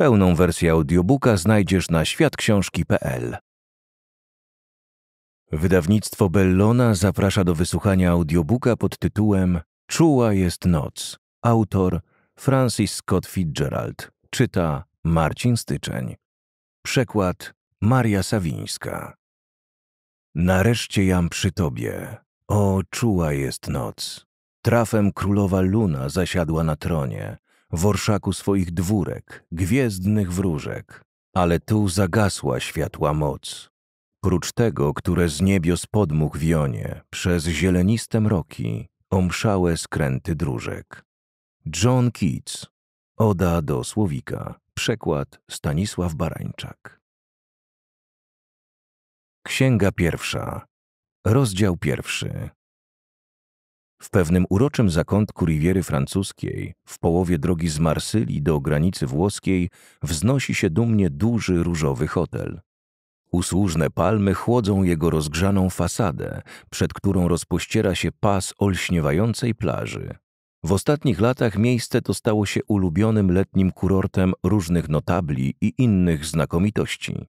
Pełną wersję audiobooka znajdziesz na światksiążki.pl. Wydawnictwo Bellona zaprasza do wysłuchania audiobooka pod tytułem Czuła jest noc. Autor Francis Scott Fitzgerald. Czyta Marcin Styczeń. Przekład Maria Sawińska. Nareszcie jam przy tobie. O, czuła jest noc. Trafem królowa Luna zasiadła na tronie, w orszaku swoich dwórek, gwiezdnych wróżek, ale tu zagasła światła moc. Prócz tego, które z niebios podmuch wionie, przez zieleniste mroki, omszałe skręty dróżek. John Keats, Oda do Słowika, przekład Stanisław Barańczak. Księga pierwsza, rozdział pierwszy. W pewnym uroczym zakątku Riviery Francuskiej, w połowie drogi z Marsylii do granicy włoskiej, wznosi się dumnie duży różowy hotel. Usłużne palmy chłodzą jego rozgrzaną fasadę, przed którą rozpościera się pas olśniewającej plaży. W ostatnich latach miejsce to stało się ulubionym letnim kurortem różnych notabli i innych znakomitości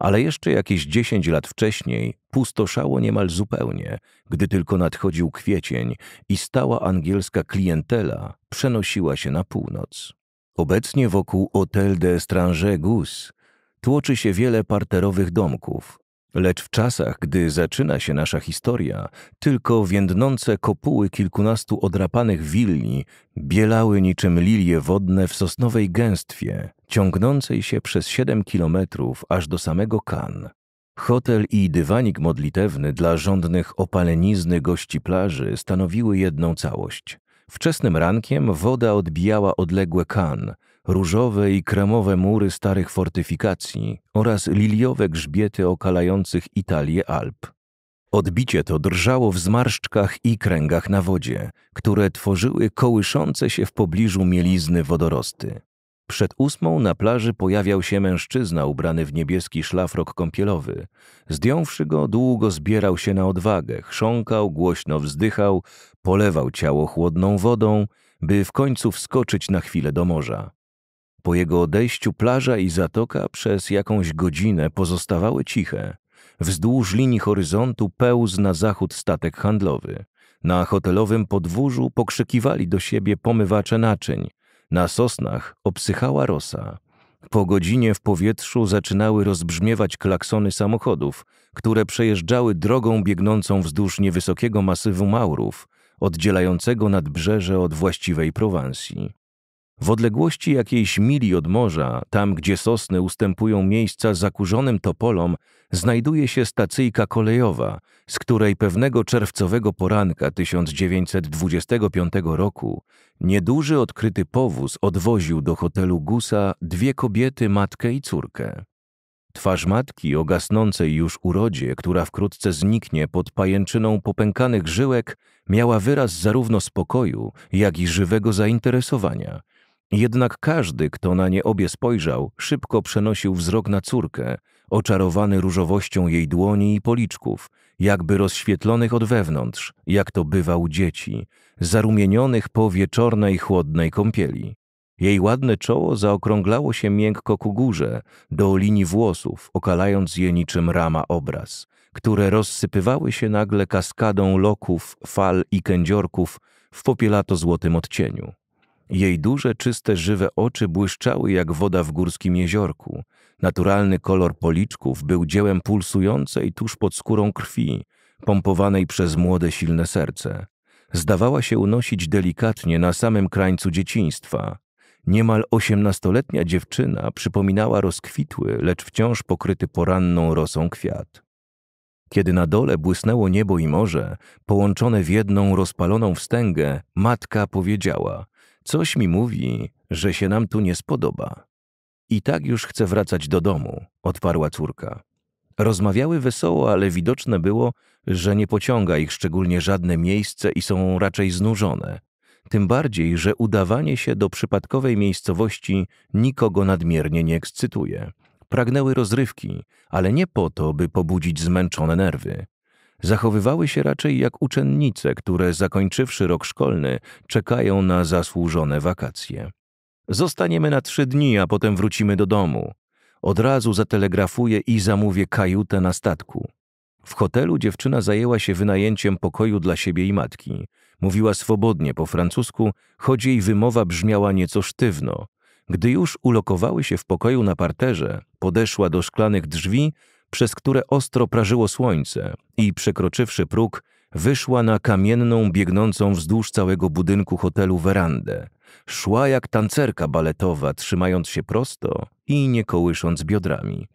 ale jeszcze jakieś dziesięć lat wcześniej pustoszało niemal zupełnie, gdy tylko nadchodził kwiecień i stała angielska klientela przenosiła się na północ. Obecnie wokół Hotel de Strange Goose tłoczy się wiele parterowych domków, Lecz w czasach, gdy zaczyna się nasza historia, tylko więdnące kopuły kilkunastu odrapanych willi bielały niczym lilie wodne w sosnowej gęstwie, ciągnącej się przez siedem kilometrów aż do samego Kan. Hotel i dywanik modlitewny dla rządnych opalenizny gości plaży stanowiły jedną całość. Wczesnym rankiem woda odbijała odległe kan, różowe i kremowe mury starych fortyfikacji oraz liliowe grzbiety okalających Italię Alp. Odbicie to drżało w zmarszczkach i kręgach na wodzie, które tworzyły kołyszące się w pobliżu mielizny wodorosty. Przed ósmą na plaży pojawiał się mężczyzna ubrany w niebieski szlafrok kąpielowy. Zdjąwszy go, długo zbierał się na odwagę, chrząkał, głośno wzdychał, polewał ciało chłodną wodą, by w końcu wskoczyć na chwilę do morza. Po jego odejściu plaża i zatoka przez jakąś godzinę pozostawały ciche. Wzdłuż linii horyzontu pełzł na zachód statek handlowy. Na hotelowym podwórzu pokrzykiwali do siebie pomywacze naczyń. Na sosnach obsychała rosa. Po godzinie w powietrzu zaczynały rozbrzmiewać klaksony samochodów, które przejeżdżały drogą biegnącą wzdłuż niewysokiego masywu Maurów, oddzielającego nadbrzeże od właściwej Prowansji. W odległości jakiejś mili od morza, tam gdzie sosny ustępują miejsca zakurzonym topolom, znajduje się stacyjka kolejowa, z której pewnego czerwcowego poranka 1925 roku nieduży odkryty powóz odwoził do hotelu Gusa dwie kobiety, matkę i córkę. Twarz matki o gasnącej już urodzie, która wkrótce zniknie pod pajęczyną popękanych żyłek, miała wyraz zarówno spokoju, jak i żywego zainteresowania – jednak każdy, kto na nie obie spojrzał, szybko przenosił wzrok na córkę, oczarowany różowością jej dłoni i policzków, jakby rozświetlonych od wewnątrz, jak to bywa u dzieci, zarumienionych po wieczornej chłodnej kąpieli. Jej ładne czoło zaokrąglało się miękko ku górze, do linii włosów, okalając je niczym rama obraz, które rozsypywały się nagle kaskadą loków, fal i kędziorków w popielato-złotym odcieniu. Jej duże, czyste, żywe oczy błyszczały jak woda w górskim jeziorku. Naturalny kolor policzków był dziełem pulsującej tuż pod skórą krwi, pompowanej przez młode, silne serce. Zdawała się unosić delikatnie na samym krańcu dzieciństwa. Niemal osiemnastoletnia dziewczyna przypominała rozkwitły, lecz wciąż pokryty poranną rosą kwiat. Kiedy na dole błysnęło niebo i morze, połączone w jedną rozpaloną wstęgę, matka powiedziała – Coś mi mówi, że się nam tu nie spodoba. I tak już chcę wracać do domu, odparła córka. Rozmawiały wesoło, ale widoczne było, że nie pociąga ich szczególnie żadne miejsce i są raczej znużone. Tym bardziej, że udawanie się do przypadkowej miejscowości nikogo nadmiernie nie ekscytuje. Pragnęły rozrywki, ale nie po to, by pobudzić zmęczone nerwy zachowywały się raczej jak uczennice, które zakończywszy rok szkolny czekają na zasłużone wakacje. Zostaniemy na trzy dni, a potem wrócimy do domu. Od razu zatelegrafuję i zamówię kajutę na statku. W hotelu dziewczyna zajęła się wynajęciem pokoju dla siebie i matki. Mówiła swobodnie po francusku, choć jej wymowa brzmiała nieco sztywno. Gdy już ulokowały się w pokoju na parterze, podeszła do szklanych drzwi, przez które ostro prażyło słońce i przekroczywszy próg, wyszła na kamienną, biegnącą wzdłuż całego budynku hotelu werandę. Szła jak tancerka baletowa, trzymając się prosto i nie kołysząc biodrami.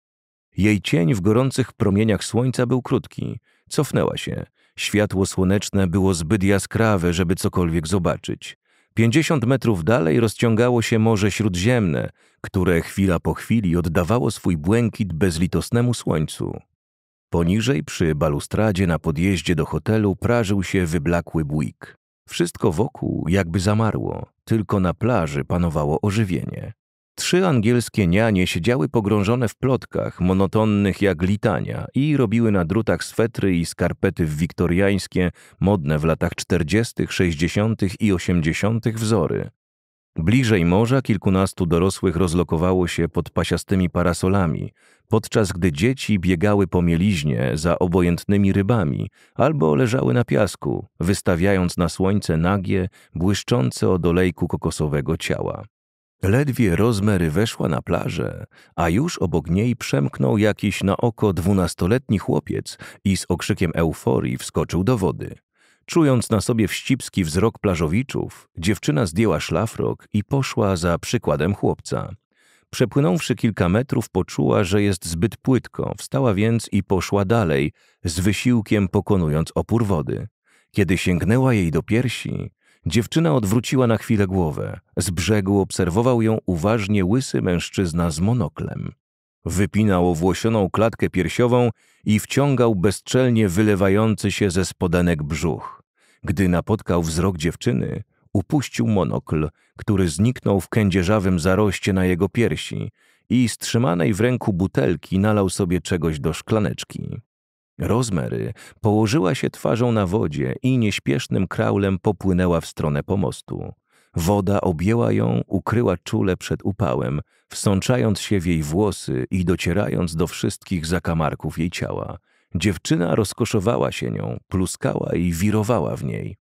Jej cień w gorących promieniach słońca był krótki. Cofnęła się. Światło słoneczne było zbyt jaskrawe, żeby cokolwiek zobaczyć. Pięćdziesiąt metrów dalej rozciągało się Morze Śródziemne, które chwila po chwili oddawało swój błękit bezlitosnemu słońcu. Poniżej, przy balustradzie na podjeździe do hotelu, prażył się wyblakły błyk. Wszystko wokół jakby zamarło, tylko na plaży panowało ożywienie. Trzy angielskie nianie siedziały pogrążone w plotkach, monotonnych jak litania, i robiły na drutach swetry i skarpety wiktoriańskie, modne w latach 40., 60. i 80. wzory. Bliżej morza kilkunastu dorosłych rozlokowało się pod pasiastymi parasolami, podczas gdy dzieci biegały po mieliźnie za obojętnymi rybami albo leżały na piasku, wystawiając na słońce nagie, błyszczące od olejku kokosowego ciała. Ledwie Rozmery weszła na plażę, a już obok niej przemknął jakiś na oko dwunastoletni chłopiec i z okrzykiem euforii wskoczył do wody. Czując na sobie wścibski wzrok plażowiczów, dziewczyna zdjęła szlafrok i poszła za przykładem chłopca. Przepłynąwszy kilka metrów, poczuła, że jest zbyt płytko, wstała więc i poszła dalej, z wysiłkiem pokonując opór wody. Kiedy sięgnęła jej do piersi, Dziewczyna odwróciła na chwilę głowę. Z brzegu obserwował ją uważnie łysy mężczyzna z monoklem. Wypinał włosioną klatkę piersiową i wciągał bezczelnie wylewający się ze spodenek brzuch. Gdy napotkał wzrok dziewczyny, upuścił monokl, który zniknął w kędzierzawym zaroście na jego piersi i z trzymanej w ręku butelki nalał sobie czegoś do szklaneczki. Rozmery położyła się twarzą na wodzie i nieśpiesznym kraulem popłynęła w stronę pomostu. Woda objęła ją, ukryła czule przed upałem, wsączając się w jej włosy i docierając do wszystkich zakamarków jej ciała. Dziewczyna rozkoszowała się nią, pluskała i wirowała w niej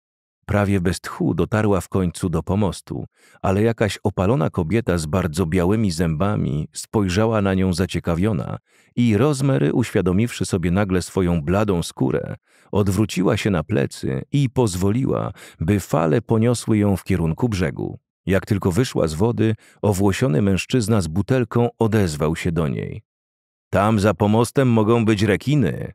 prawie bez tchu dotarła w końcu do pomostu, ale jakaś opalona kobieta z bardzo białymi zębami spojrzała na nią zaciekawiona i Rozmery, uświadomiwszy sobie nagle swoją bladą skórę, odwróciła się na plecy i pozwoliła, by fale poniosły ją w kierunku brzegu. Jak tylko wyszła z wody, owłosiony mężczyzna z butelką odezwał się do niej. Tam za pomostem mogą być rekiny,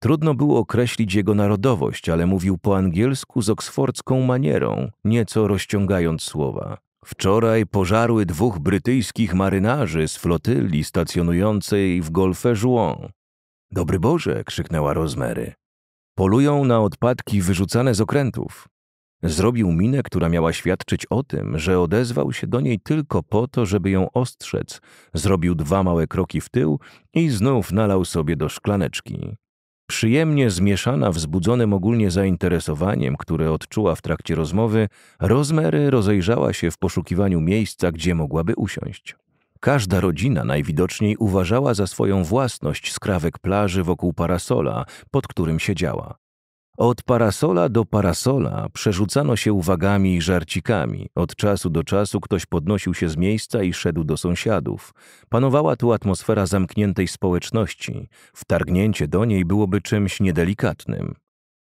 Trudno było określić jego narodowość, ale mówił po angielsku z oksfordzką manierą, nieco rozciągając słowa. Wczoraj pożarły dwóch brytyjskich marynarzy z flotyli stacjonującej w Golfe Juan. Dobry Boże, krzyknęła Rozmary. Polują na odpadki wyrzucane z okrętów. Zrobił minę, która miała świadczyć o tym, że odezwał się do niej tylko po to, żeby ją ostrzec. Zrobił dwa małe kroki w tył i znów nalał sobie do szklaneczki. Przyjemnie zmieszana wzbudzonym ogólnie zainteresowaniem, które odczuła w trakcie rozmowy, Rozmery rozejrzała się w poszukiwaniu miejsca, gdzie mogłaby usiąść. Każda rodzina najwidoczniej uważała za swoją własność skrawek plaży wokół parasola, pod którym siedziała. Od parasola do parasola przerzucano się uwagami i żarcikami. Od czasu do czasu ktoś podnosił się z miejsca i szedł do sąsiadów. Panowała tu atmosfera zamkniętej społeczności. Wtargnięcie do niej byłoby czymś niedelikatnym.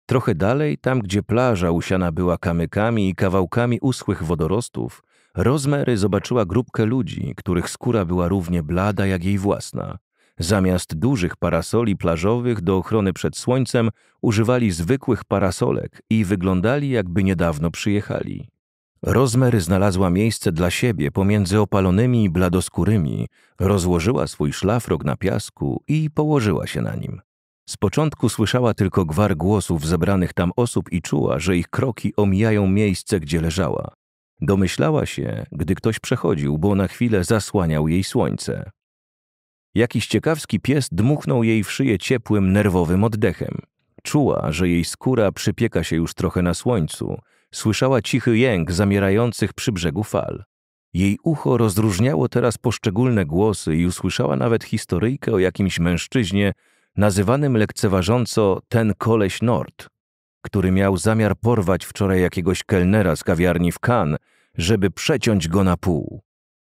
Trochę dalej, tam gdzie plaża usiana była kamykami i kawałkami uschłych wodorostów, Rozmery zobaczyła grupkę ludzi, których skóra była równie blada jak jej własna. Zamiast dużych parasoli plażowych do ochrony przed słońcem używali zwykłych parasolek i wyglądali jakby niedawno przyjechali. Rozmer znalazła miejsce dla siebie pomiędzy opalonymi i bladoskórymi, rozłożyła swój szlafrok na piasku i położyła się na nim. Z początku słyszała tylko gwar głosów zebranych tam osób i czuła, że ich kroki omijają miejsce, gdzie leżała. Domyślała się, gdy ktoś przechodził, bo na chwilę zasłaniał jej słońce. Jakiś ciekawski pies dmuchnął jej w szyję ciepłym, nerwowym oddechem. Czuła, że jej skóra przypieka się już trochę na słońcu. Słyszała cichy jęk zamierających przy brzegu fal. Jej ucho rozróżniało teraz poszczególne głosy i usłyszała nawet historyjkę o jakimś mężczyźnie, nazywanym lekceważąco ten koleś Nord, który miał zamiar porwać wczoraj jakiegoś kelnera z kawiarni w Kan, żeby przeciąć go na pół.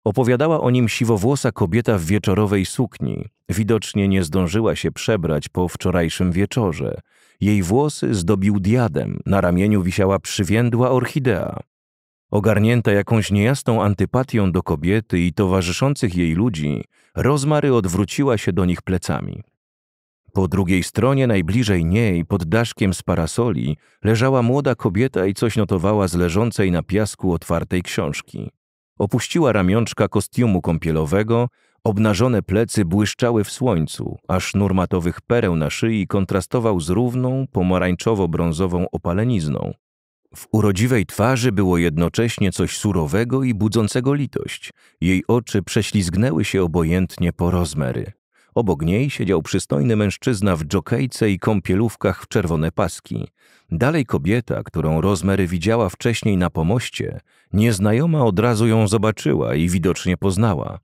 Opowiadała o nim siwowłosa kobieta w wieczorowej sukni. Widocznie nie zdążyła się przebrać po wczorajszym wieczorze. Jej włosy zdobił diadem, na ramieniu wisiała przywiędła orchidea. Ogarnięta jakąś niejasną antypatią do kobiety i towarzyszących jej ludzi, Rozmary odwróciła się do nich plecami. Po drugiej stronie, najbliżej niej, pod daszkiem z parasoli, leżała młoda kobieta i coś notowała z leżącej na piasku otwartej książki. Opuściła ramionczka kostiumu kąpielowego, obnażone plecy błyszczały w słońcu, a sznur matowych pereł na szyi kontrastował z równą, pomarańczowo-brązową opalenizną. W urodziwej twarzy było jednocześnie coś surowego i budzącego litość. Jej oczy prześlizgnęły się obojętnie po rozmery. Obok niej siedział przystojny mężczyzna w dżokejce i kąpielówkach w czerwone paski. Dalej kobieta, którą Rozmery widziała wcześniej na pomoście, nieznajoma od razu ją zobaczyła i widocznie poznała.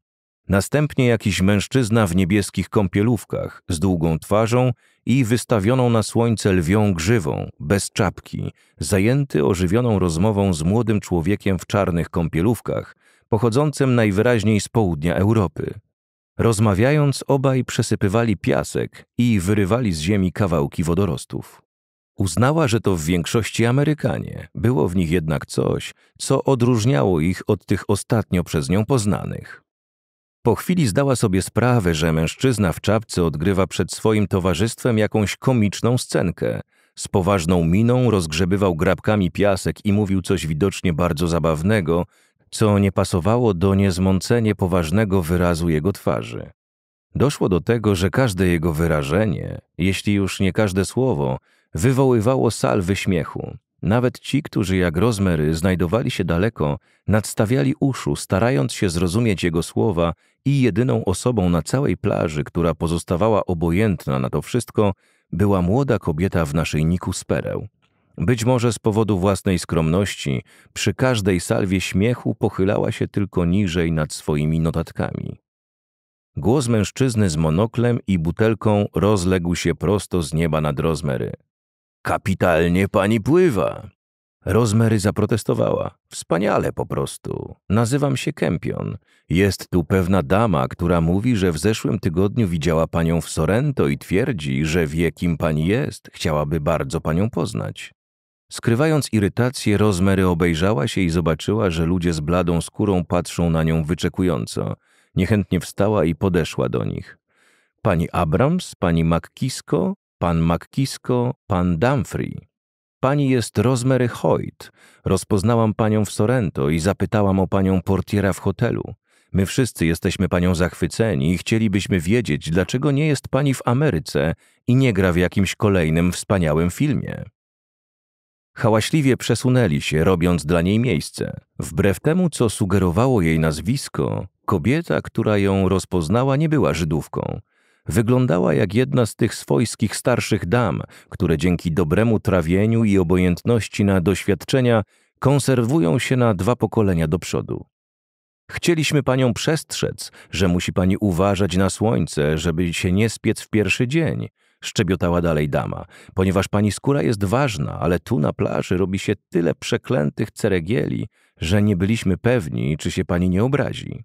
Następnie jakiś mężczyzna w niebieskich kąpielówkach, z długą twarzą i wystawioną na słońce lwią grzywą, bez czapki, zajęty ożywioną rozmową z młodym człowiekiem w czarnych kąpielówkach, pochodzącym najwyraźniej z południa Europy. Rozmawiając, obaj przesypywali piasek i wyrywali z ziemi kawałki wodorostów. Uznała, że to w większości Amerykanie, było w nich jednak coś, co odróżniało ich od tych ostatnio przez nią poznanych. Po chwili zdała sobie sprawę, że mężczyzna w czapce odgrywa przed swoim towarzystwem jakąś komiczną scenkę. Z poważną miną rozgrzebywał grabkami piasek i mówił coś widocznie bardzo zabawnego, co nie pasowało do niezmącenie poważnego wyrazu jego twarzy. Doszło do tego, że każde jego wyrażenie, jeśli już nie każde słowo, wywoływało salwy śmiechu. Nawet ci, którzy jak Rozmery znajdowali się daleko, nadstawiali uszu, starając się zrozumieć jego słowa i jedyną osobą na całej plaży, która pozostawała obojętna na to wszystko, była młoda kobieta w naszyjniku z pereł. Być może z powodu własnej skromności, przy każdej salwie śmiechu pochylała się tylko niżej nad swoimi notatkami. Głos mężczyzny z monoklem i butelką rozległ się prosto z nieba nad Rozmery. Kapitalnie pani pływa! Rozmery zaprotestowała. Wspaniale po prostu. Nazywam się Kempion. Jest tu pewna dama, która mówi, że w zeszłym tygodniu widziała panią w Sorento i twierdzi, że wie, kim pani jest. Chciałaby bardzo panią poznać. Skrywając irytację, Rozmery obejrzała się i zobaczyła, że ludzie z bladą skórą patrzą na nią wyczekująco. Niechętnie wstała i podeszła do nich. Pani Abrams, pani McKisko, pan McKisko, pan Dumfrey. Pani jest Rosemary Hoyt. Rozpoznałam panią w Sorrento i zapytałam o panią portiera w hotelu. My wszyscy jesteśmy panią zachwyceni i chcielibyśmy wiedzieć, dlaczego nie jest pani w Ameryce i nie gra w jakimś kolejnym wspaniałym filmie. Hałaśliwie przesunęli się, robiąc dla niej miejsce. Wbrew temu, co sugerowało jej nazwisko, kobieta, która ją rozpoznała, nie była Żydówką. Wyglądała jak jedna z tych swojskich starszych dam, które dzięki dobremu trawieniu i obojętności na doświadczenia konserwują się na dwa pokolenia do przodu. Chcieliśmy panią przestrzec, że musi pani uważać na słońce, żeby się nie spiec w pierwszy dzień – szczebiotała dalej dama, ponieważ pani skóra jest ważna, ale tu na plaży robi się tyle przeklętych ceregieli, że nie byliśmy pewni, czy się pani nie obrazi.